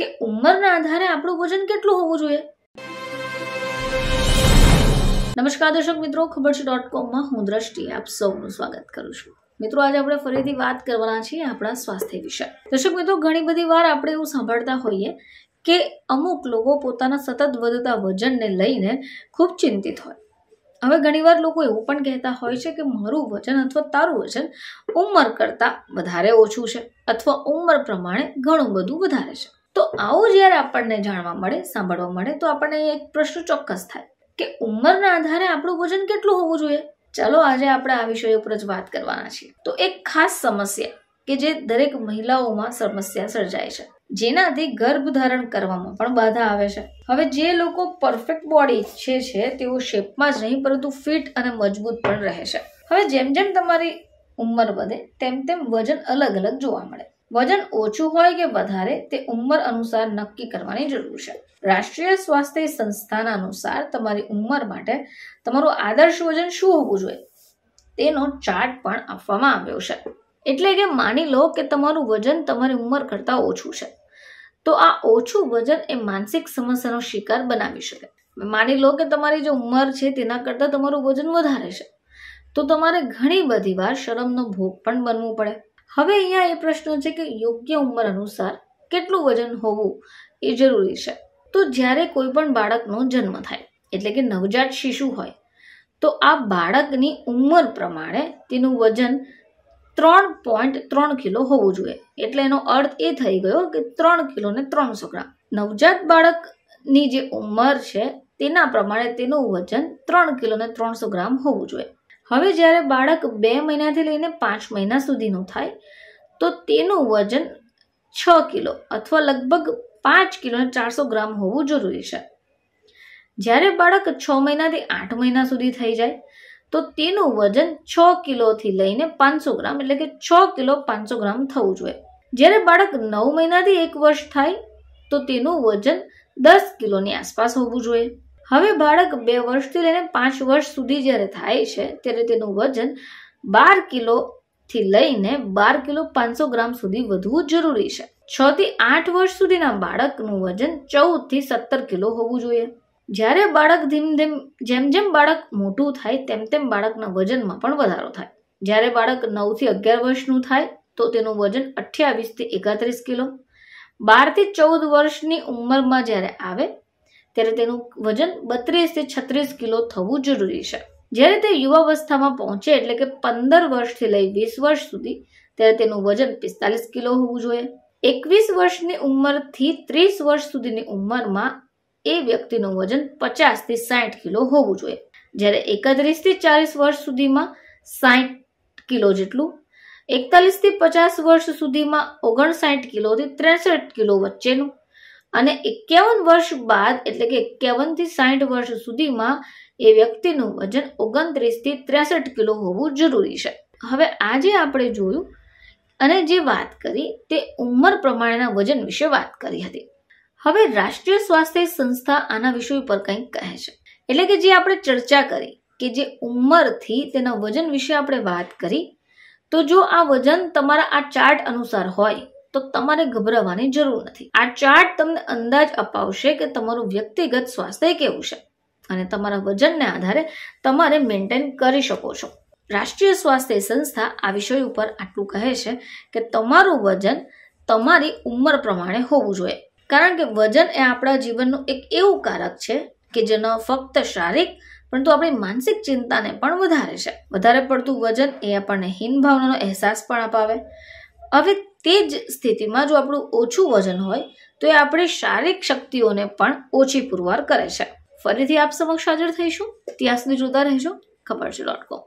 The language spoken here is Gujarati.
કે ઉંમરના આધારે આપણું વજન કેટલું હોવું જોઈએ નમસ્કાર દર્શક મિત્રો ખબર છે ડોટ કોમમાં હું દ્રષ્ટિ આપ સૌનું સ્વાગત કરું છું મિત્રો આજે આપણે ફરીથી વાત કરવાના છીએ આપણા સ્વાસ્થ્ય વિશે દર્શક મિત્રો ઘણી બધી વાર આપણે એવું સાંભળતા હોઈએ કે અમુક લોકો પોતાના સતત વધતા વજનને લઈને ખૂબ ચિંતિત હોય હવે ઘણીવાર લોકો એવું પણ કહેતા હોય છે કે મારું વજન અથવા તારું વજન ઉંમર કરતાં વધારે ઓછું છે અથવા ઉંમર પ્રમાણે ઘણું બધું વધારે છે તો આવું જ્યારે આપણને જાણવા મળે સાંભળવા મળે તો આપણને એક પ્રશ્ન ચોક્કસ થાય કે ઉંમરના આધારે આપણું વજન કેટલું હોવું જોઈએ ચાલો આજે આપણે આ વિષય ઉપર જ વાત કરવાના છીએ તો એક ખાસ સમસ્યા કે જે દરેક મહિલાઓમાં સમસ્યા સર્જાય છે જેનાથી ગર્ભ ધારણ કરવામાં પણ બાધા આવે છે હવે જે લોકો પરફેક્ટ બોડી ઈચ્છે છે તેઓ શેપમાં જ નહીં પરંતુ ફિટ અને મજબૂત પણ રહે છે હવે જેમ જેમ તમારી ઉંમર વધે તેમ તેમ વજન અલગ અલગ જોવા મળે વજન ઓછું હોય કે વધારે તે ઉંમર અનુસાર નક્કી કરવાની જરૂર છે રાષ્ટ્રીય સ્વાસ્થ્ય સંસ્થાના અનુસાર તમારી ઉંમર માટે તમારું આદર્શ વજન શું હોવું જોઈએ તેનો ચાર્ટ પણ આપવામાં આવ્યો છે એટલે કે માની લો કે તમારું વજન તમારી ઉંમર કરતાં ઓછું છે તો આ ઓછું વજન એ માનસિક સમસ્યાનો શિકાર બનાવી શકે માની લો કે તમારી જે ઉંમર છે તેના કરતાં તમારું વજન વધારે છે તો તમારે ઘણી બધી વાર શરમનો ભોગ પણ બનવું પડે હવે અહીંયા એ પ્રશ્ન છે કે યોગ્ય ઉંમર અનુસાર કેટલું વજન હોવું એ જરૂરી છે તો જ્યારે કોઈ પણ બાળકનો જન્મ થાય એટલે કે નવજાત શિશુ હોય તો આ બાળકની ઉંમર પ્રમાણે તેનું વજન ત્રણ પોઈન્ટ ત્રણ કિલો હોવું જોઈએ એટલે એનો અર્થ એ થઈ ગયો કે ત્રણ કિલો ને ત્રણસો ગ્રામ નવજાત બાળકની જે ઉંમર છે તેના પ્રમાણે તેનું વજન ત્રણ કિલો ને ત્રણસો ગ્રામ હોવું જોઈએ હવે જ્યારે બાળક બે મહિનાથી લઈને પાંચ મહિના સુધીનું થાય તો તેનું વજન છ કિલો અથવા લગભગ પાંચ કિલો ચારસો ગ્રામ હોવું જરૂરી છે જ્યારે બાળક છ મહિનાથી આઠ મહિના સુધી થઈ જાય તો તેનું વજન છ કિલોથી લઈને પાંચસો ગ્રામ એટલે કે છ કિલો પાંચસો ગ્રામ થવું જોઈએ જ્યારે બાળક નવ મહિનાથી એક વર્ષ થાય તો તેનું વજન દસ કિલોની આસપાસ હોવું જોઈએ હવે બાળક બે વર્ષથી લઈને પાંચ વર્ષ સુધી જ્યારે થાય છે ત્યારે તેનું વજન બાર કિલોથી લઈને બાર કિલો પાંચસો ગ્રામ સુધી વધવું જરૂરી છે છ થી આઠ વર્ષ સુધીના બાળકનું વજન ચૌદથી સત્તર કિલો હોવું જોઈએ જ્યારે બાળક ધીમ ધીમ જેમ જેમ બાળક મોટું થાય તેમ તેમ બાળકના વજનમાં પણ વધારો થાય જ્યારે બાળક નવથી અગિયાર વર્ષનું થાય તો તેનું વજન અઠ્યાવીસથી એકત્રીસ કિલો બારથી ચૌદ વર્ષની ઉંમરમાં જ્યારે આવે ત્યારે તેનું વજન બત્રીસથી છત્રીસ કિલો થવું જરૂરી છે જ્યારે તે યુવાવસ્થામાં પહોંચે એટલે કે પંદર વર્ષથી લઈ વીસ વર્ષ સુધી ત્યારે તેનું વજન પિસ્તાલીસ કિલો હોવું જોઈએ એકવીસ વર્ષની ઉંમરથી ત્રીસ વર્ષ સુધીની ઉંમરમાં એ વ્યક્તિનું વજન પચાસથી સાઠ કિલો હોવું જોઈએ જ્યારે એકત્રીસથી ચાલીસ વર્ષ સુધીમાં સાઠ કિલો જેટલું એકતાલીસથી પચાસ વર્ષ સુધીમાં ઓગણસાઠ કિલોથી ત્રેસઠ કિલો વચ્ચેનું અને એકાવન વર્ષ બાદ એટલે કે એકાવનથી સાઠ વર્ષ સુધીમાં એ વ્યક્તિનું વજન ઓગણત્રીસથી ત્રેસઠ કિલો હોવું જરૂરી છે હવે આજે આપણે જોયું અને જે વાત કરી તે ઉંમર પ્રમાણેના વજન વિશે વાત કરી હતી હવે રાષ્ટ્રીય સ્વાસ્થ્ય સંસ્થા આના વિષય ઉપર કંઈક કહે છે એટલે કે જે આપણે ચર્ચા કરી કે જે ઉંમરથી તેના વજન વિશે આપણે વાત કરી તો જો આ વજન તમારા આ ચાર્ટ અનુસાર હોય તો તમારે ગભરાવાની જરૂર નથી આ ચાર્ટ તમને અંદાજ અપાવશે કે તમારું વ્યક્તિગત સ્વાસ્થ્ય કેવું છે અને તમારા વજનને આધારે તમારે મેન્ટેન કરી શકો છો રાષ્ટ્રીય સ્વાસ્થ્ય સંસ્થા આ વિષય ઉપર આટલું કહે છે કે તમારું વજન તમારી ઉંમર પ્રમાણે હોવું જોઈએ કારણ કે વજન એ આપણા જીવનનું એક એવું કારક છે કે જેનો ફક્ત શારીરિક પરંતુ આપણી માનસિક ચિંતાને પણ વધારે છે વધારે પડતું વજન એ આપણને હીન ભાવનાનો અહેસાસ પણ અપાવે હવે તે જ સ્થિતિમાં જો આપણું ઓછું વજન હોય તો એ આપણી શારીરિક શક્તિઓને પણ ઓછી પુરવાર કરે છે ફરીથી આપ સમક્ષ હાજર થઈશું ત્યાં સુધી જોતા રહેજો ખબર છે ડોટ કોમ